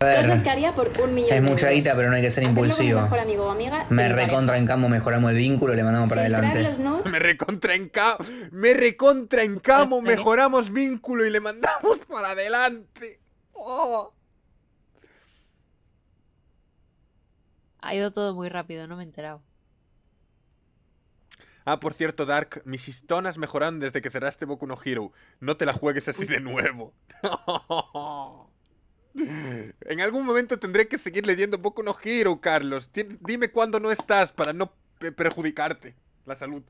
Es mucha guita, pero no hay que ser impulsivo. Mejor amigo en amiga mejoramos el vínculo, le mandamos para adelante. me recontra en camo, mejoramos vínculo y le mandamos para adelante. Oh. Ha ido todo muy rápido, no me he enterado. Ah, por cierto, Dark, mis histonas mejoran desde que cerraste Boku no Hero. No te la juegues así de nuevo. En algún momento tendré que seguir leyendo poco no giro, Carlos. Dime cuándo no estás para no perjudicarte la salud.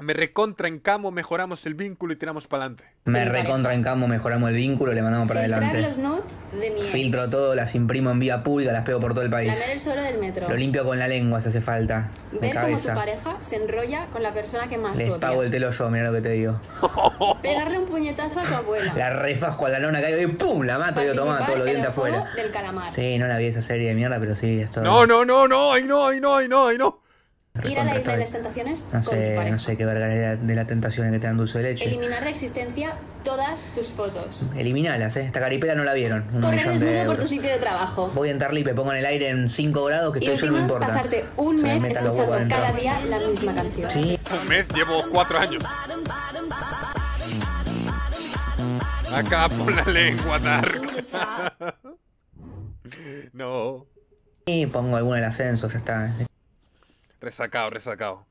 Me recontra, camo, mejoramos el vínculo y tiramos para adelante. Me recontra camo, mejoramos el vínculo y le mandamos para adelante. los notes de Filtro todo, las imprimo en vía pública, las pego por todo el país. el del metro. Lo limpio con la lengua si hace falta. Ver cómo su pareja se enrolla con la persona que más Les Le pago el telo yo, mira lo que te digo. Pegarle un puñetazo a tu abuela. La refasco a la lona, caigo y ¡pum! La mato y yo toma todos los dientes afuera. calamar. Sí, no la vi esa serie de mierda, pero sí, esto. No, no, no, no, ay no, ay no, ay no, ay no. Ir a la isla de las tentaciones. No sé, no sé qué verga de, la, de las tentaciones que te dan dulce de leche. Eliminar la existencia todas tus fotos. Eliminalas, ¿eh? Esta caripela no la vieron. Un Correr desnudo de por tu sitio de trabajo. Voy a entrar, y me pongo en el aire en 5 grados, que todo estoy yo no me importa. pasarte un mes escuchando cada día la misma canción. Sí. Un mes llevo 4 años. Acá por la lengua, Dark. no. Y pongo alguna el ascenso, ya está. Eh. Resacado, resacao.